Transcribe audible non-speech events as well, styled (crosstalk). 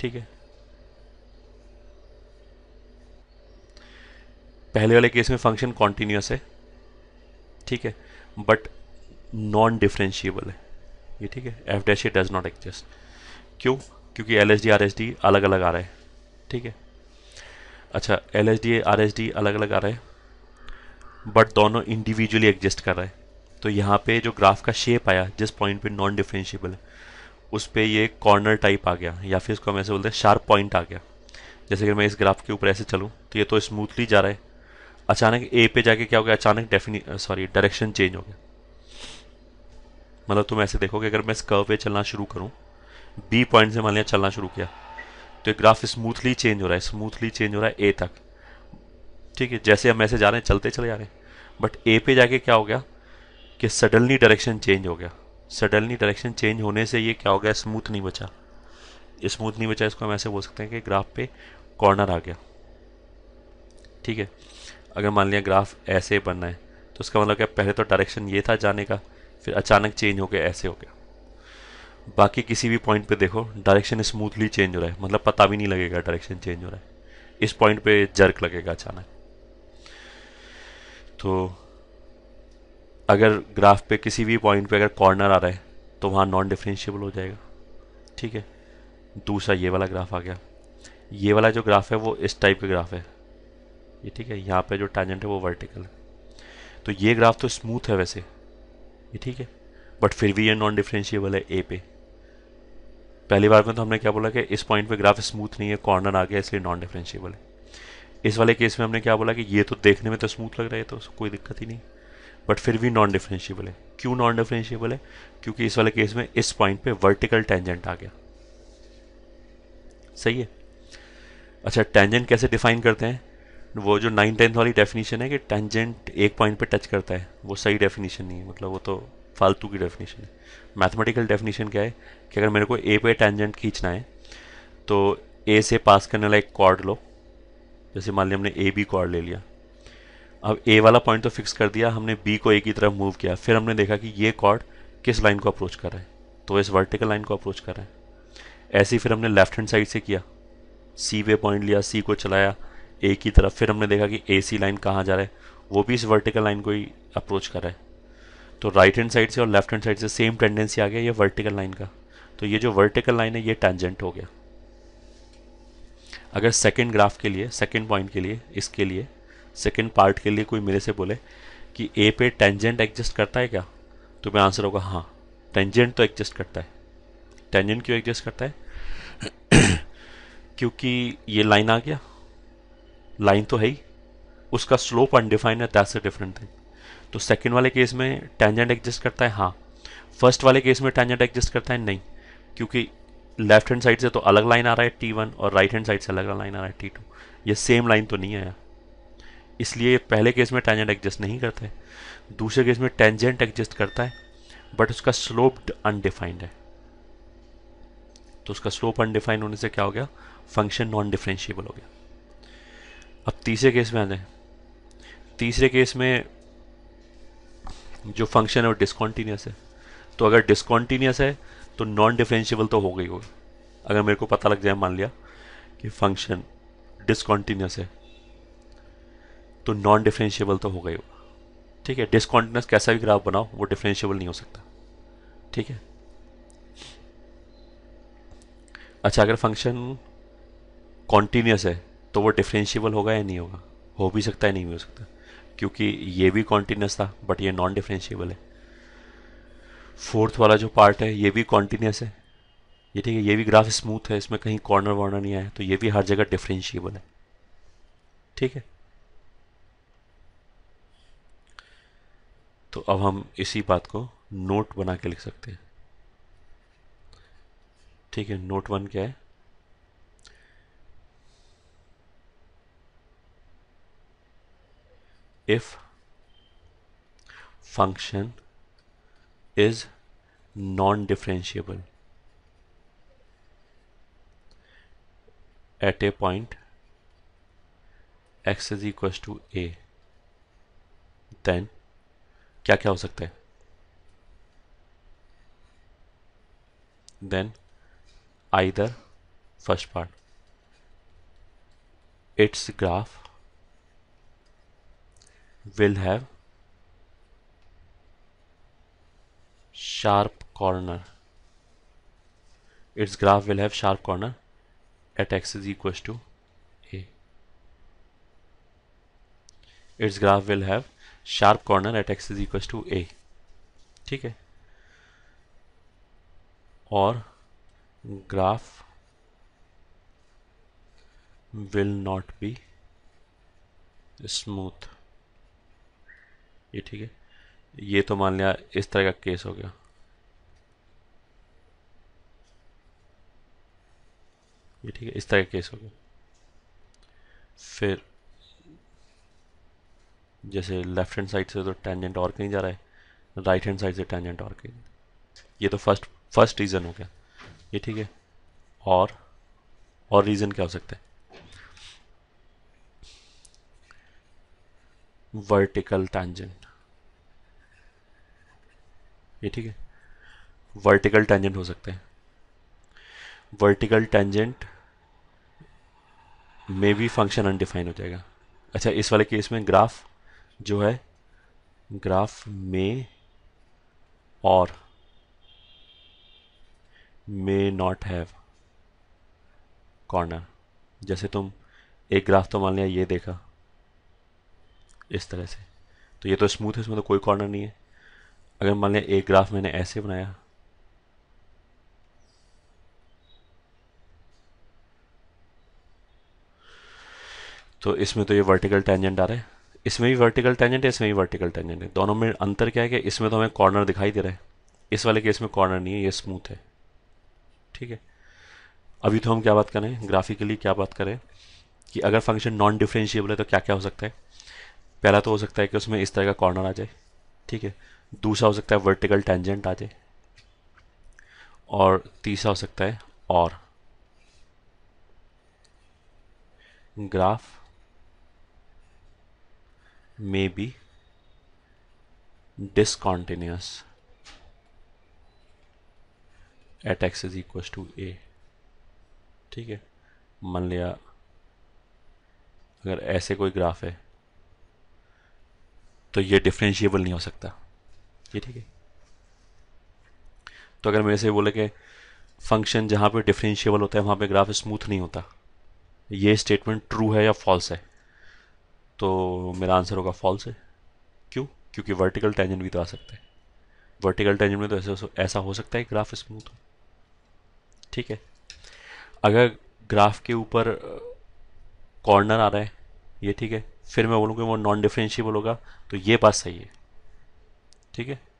ठीक है पहले वाले केस में फंक्शन कॉन्टिन्यूस है ठीक है बट नॉन डिफ्रेंशिएबल है ये ठीक है F dash does not exist क्यों क्योंकि L S D R S D अलग अलग आ रहा है ठीक है अच्छा L S D R S D अलग अलग आ रहा है बट दोनों इंडिविजुअली एग्जिस्ट कर रहे हैं तो यहाँ पे जो ग्राफ का शेप आया जिस पॉइंट पे नॉन डिफ्रेंशिएबल है उस पर ये कॉर्नर टाइप आ गया या फिर इसको हम ऐसे बोलते हैं शार्प पॉइंट आ गया जैसे कि मैं इस ग्राफ के ऊपर ऐसे चलूँ तो ये तो स्मूथली जा रहा है अचानक ए पे जाके क्या हो गया अचानक डेफिनी सॉरी डायरेक्शन चेंज हो गया मतलब तुम ऐसे देखो कि अगर मैं इस कर्व पे चलना शुरू करूँ बी पॉइंट से मान लिया चलना शुरू किया तो ये ग्राफ स्मूथली चेंज हो रहा है स्मूथली चेंज हो रहा है ए तक ठीक है जैसे हम ऐसे जा रहे हैं चलते चले जा रहे हैं बट ए पे जाके क्या हो गया कि सडनली डायरेक्शन चेंज हो गया सडनली डायरेक्शन चेंज होने से ये क्या हो गया स्मूथ नहीं बचा स्मूथ नहीं बचा इसको हम ऐसे बोल सकते हैं कि ग्राफ पे कॉर्नर आ गया ठीक है अगर मान लिया ग्राफ ऐसे बनना है तो उसका मतलब क्या पहले तो डायरेक्शन ये था जाने का फिर अचानक चेंज हो गया ऐसे हो गया बाकी किसी भी पॉइंट पे देखो डायरेक्शन स्मूथली चेंज हो रहा है मतलब पता भी नहीं लगेगा डायरेक्शन चेंज हो रहा है इस पॉइंट पे जर्क लगेगा अचानक तो अगर ग्राफ पे किसी भी पॉइंट पे अगर कॉर्नर आ रहा है तो वहाँ नॉन डिफ्रेंशियबल हो जाएगा ठीक है दूसरा ये वाला ग्राफ आ गया ये वाला जो ग्राफ है वो इस टाइप का ग्राफ है ये ठीक है यहाँ पे जो टैजेंट है वो वर्टिकल है तो ये ग्राफ तो स्मूथ है वैसे ये ठीक है बट फिर भी ये नॉन डिफ्रेंशियबल है ए पे पहली बार में तो हमने क्या बोला कि इस पॉइंट पे ग्राफ स्मूथ नहीं है कॉर्नर आ गया इसलिए नॉन डिफ्रेंशियबल है इस वाले केस में हमने क्या बोला कि ये तो देखने में तो स्मूथ लग रहा है तो कोई दिक्कत ही नहीं बट फिर भी नॉन डिफ्रेंशिएबल है क्यों नॉन डिफरेंशियबल है क्योंकि इस वाले केस में इस पॉइंट पे वर्टिकल टेंजेंट आ गया सही है अच्छा टेंजेंट कैसे डिफाइन करते हैं वो जो नाइन टेंथ वाली डेफिनेशन है कि टेंजेंट एक पॉइंट पे टच करता है वो सही डेफिनेशन नहीं है मतलब वो तो फालतू की डेफिनेशन है मैथमेटिकल डेफिनेशन क्या है कि अगर मेरे को ए पे टेंजेंट खींचना है तो ए से पास करने वाला एक कॉर्ड लो जैसे मान लिया हमने ए बी कॉर्ड ले लिया अब ए वाला पॉइंट तो फिक्स कर दिया हमने बी को ए की तरफ मूव किया फिर हमने देखा कि ये कॉर्ड किस लाइन को अप्रोच कर रहा है तो इस वर्टिकल लाइन को अप्रोच कर रहा है ऐसे ही फिर हमने लेफ्ट हैंड साइड से किया सी वे पॉइंट लिया सी को चलाया ए की तरफ फिर हमने देखा कि ए सी लाइन कहाँ जा रहा है वो भी इस वर्टिकल लाइन को ही अप्रोच कर रहा है तो राइट हैंड साइड से और लेफ्ट हैंड साइड से सेम टेंडेंसी आ गया ये वर्टिकल लाइन का तो ये जो वर्टिकल लाइन है ये टेंजेंट हो गया अगर सेकेंड ग्राफ के लिए सेकेंड पॉइंट के लिए इसके लिए सेकेंड पार्ट के लिए कोई मेरे से बोले कि ए पे टेंजेंट एडजस्ट करता है क्या तो मैं आंसर होगा हाँ टेंजेंट तो एडजस्ट करता है टेंजेंट क्यों एडजस्ट करता है (clears throat) क्योंकि ये लाइन आ गया लाइन तो है ही उसका स्लोप अनडिफाइंड है दैट्स अ डिफरेंट थिंग तो सेकेंड वाले केस में टेंजेंट एडजस्ट करता है हाँ फर्स्ट वाले केस में टेंजेंट एडजस्ट करता है नहीं क्योंकि लेफ्ट हैंड साइड से तो अलग लाइन आ रहा है टी वन और राइट हैंड साइड से अलग लाइन आ रहा है टी टू ये सेम लाइन तो नहीं आया इसलिए पहले केस में टेंजेंट एग्जिस्ट नहीं करते दूसरे केस में टेंजेंट एग्जिस्ट करता है बट उसका स्लोप अनडिफाइंड है तो उसका स्लोप अनडिफाइंड होने से क्या हो गया फंक्शन नॉन डिफ्रेंशिएबल हो गया अब तीसरे केस में आ जाए तीसरे केस में जो फंक्शन है वो डिस्कॉन्टीन्यूस है तो अगर डिस्कॉन्टीन्यूस है तो नॉन डिफ्रेंशिएबल तो हो गई होगी अगर मेरे को पता लग जाए मान लिया कि फंक्शन डिस्कॉन्टीन्यूस है तो नॉन डिफ्रेंशियबल तो हो गए हो ठीक है डिसकॉन्टिन्यूस कैसा भी ग्राफ बनाओ वो डिफ्रेंशियबल नहीं हो सकता ठीक है अच्छा अगर फंक्शन कॉन्टीन्यूस है तो वो डिफ्रेंशियबल होगा या नहीं होगा हो भी सकता है नहीं भी हो सकता क्योंकि ये भी कॉन्टीन्यूस था बट ये नॉन डिफ्रेंशियबल है फोर्थ वाला जो पार्ट है ये भी कॉन्टीन्यूस है ये ठीक है ये भी ग्राफ स्मूथ है इसमें कहीं कॉर्नर वार्नर नहीं आया तो ये भी हर जगह डिफ्रेंशियबल है ठीक है तो अब हम इसी बात को नोट बना के लिख सकते हैं ठीक है नोट वन क्या है if function is non differentiable at a point X is equals to A then क्या क्या हो सकता है then either first part its graph will have sharp corner its graph will have sharp corner at X is equal to A its graph will have sharp corner at X is equal to A ठीक है और graph will not be smooth ये ठीक है ये तो मान लिया इस तरह का केस हो गया ये ठीक है इस तरह का केस हो गया फिर जैसे लेफ्ट हैंड साइड से तो टेंजेंट और कहीं जा रहा है राइट हैंड साइड से टेंजेंट और कहीं ये तो फर्स्ट फर्स्ट रीज़न हो गया ये ठीक है और और रीज़न क्या हो सकता है वर्टिकल टेंजेंट ये ठीक है वर्टिकल टेंजेंट हो सकते हैं वर्टिकल टेंजेंट में भी फंक्शन अनडिफाइन हो जाएगा अच्छा इस वाले केस में ग्राफ जो है ग्राफ में और मे नॉट हैव कॉर्नर जैसे तुम एक ग्राफ तो मान लिया ये देखा इस तरह से तो ये तो स्मूथ है इसमें तो कोई कॉर्नर नहीं है अगर मान लिया एक ग्राफ मैंने ऐसे बनाया तो इसमें तो ये वर्टिकल टेंजेंट आ रहा है इसमें भी वर्टिकल टेंजेंट है इसमें भी वर्टिकल टेंजेंट है दोनों में अंतर क्या है कि इसमें तो हमें कॉर्नर दिखाई दे रहा है इस वाले केस में कॉर्नर नहीं है ये स्मूथ है ठीक है अभी तो हम क्या बात करें ग्राफिकली क्या बात करें कि अगर फंक्शन नॉन डिफ्रेंशिएबल है तो क्या क्या हो सकता है पहला तो हो सकता है कि उसमें इस तरह का कॉर्नर आ जाए ठीक है दूसरा हो सकता है वर्टिकल टेंजेंट आ जाए और तीसरा हो सकता है और graph may be discontinuous at X is equal to A ठीक है मान लिया अगर ऐसे कोई ग्राफ है तो ये डिफ्रेंशिएबल नहीं हो सकता ये ठीक है तो अगर मेरे से बोले कि फंक्शन जहाँ पे डिफ्रेंशिएबल होता है वहाँ पे ग्राफ स्मूथ नहीं होता ये स्टेटमेंट ट्रू है या फॉल्स है तो मेरा आंसर होगा फॉल्स है क्यों क्योंकि वर्टिकल टेंजेंट भी तो आ सकता है वर्टिकल टेंजेंट में तो ऐसा ऐसा हो सकता है ग्राफ स्मूथ हो ठीक है अगर ग्राफ के ऊपर कॉर्नर आ रहा है ये ठीक है फिर मैं बोलूँगी वो नॉन डिफ्रेंशियबल होगा तो ये बात सही है ठीक है